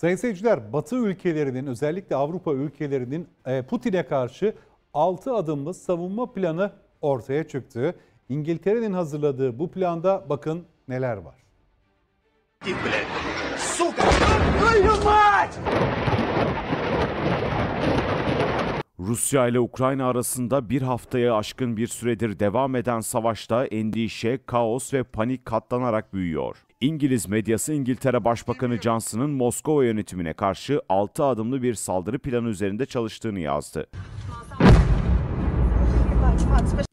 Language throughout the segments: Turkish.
Sayın seyirciler, Batı ülkelerinin özellikle Avrupa ülkelerinin e, Putin'e karşı 6 adımlı savunma planı ortaya çıktı. İngiltere'nin hazırladığı bu planda bakın neler var. Git Rusya ile Ukrayna arasında bir haftaya aşkın bir süredir devam eden savaşta endişe, kaos ve panik katlanarak büyüyor. İngiliz medyası İngiltere Başbakanı Johnson'ın Moskova yönetimine karşı 6 adımlı bir saldırı planı üzerinde çalıştığını yazdı.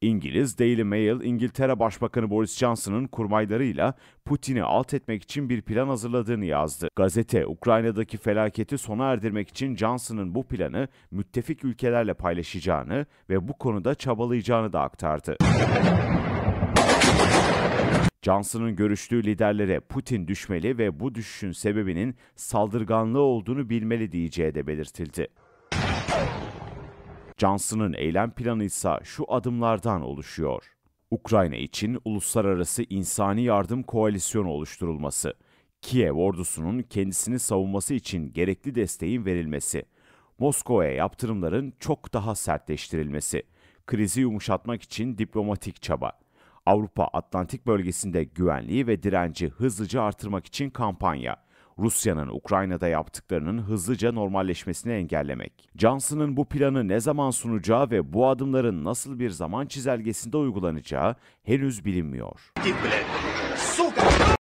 İngiliz Daily Mail, İngiltere Başbakanı Boris Johnson'ın kurmaylarıyla Putin'i alt etmek için bir plan hazırladığını yazdı. Gazete, Ukrayna'daki felaketi sona erdirmek için Johnson'ın bu planı müttefik ülkelerle paylaşacağını ve bu konuda çabalayacağını da aktardı. Johnson'ın görüştüğü liderlere Putin düşmeli ve bu düşüşün sebebinin saldırganlığı olduğunu bilmeli diyeceği de belirtildi. Johnson'ın eylem planı ise şu adımlardan oluşuyor. Ukrayna için uluslararası insani yardım koalisyonu oluşturulması, Kiev ordusunun kendisini savunması için gerekli desteğin verilmesi, Moskova'ya yaptırımların çok daha sertleştirilmesi, krizi yumuşatmak için diplomatik çaba, Avrupa Atlantik bölgesinde güvenliği ve direnci hızlıca artırmak için kampanya, Rusya'nın Ukrayna'da yaptıklarının hızlıca normalleşmesini engellemek. Johnson'ın bu planı ne zaman sunacağı ve bu adımların nasıl bir zaman çizelgesinde uygulanacağı henüz bilinmiyor.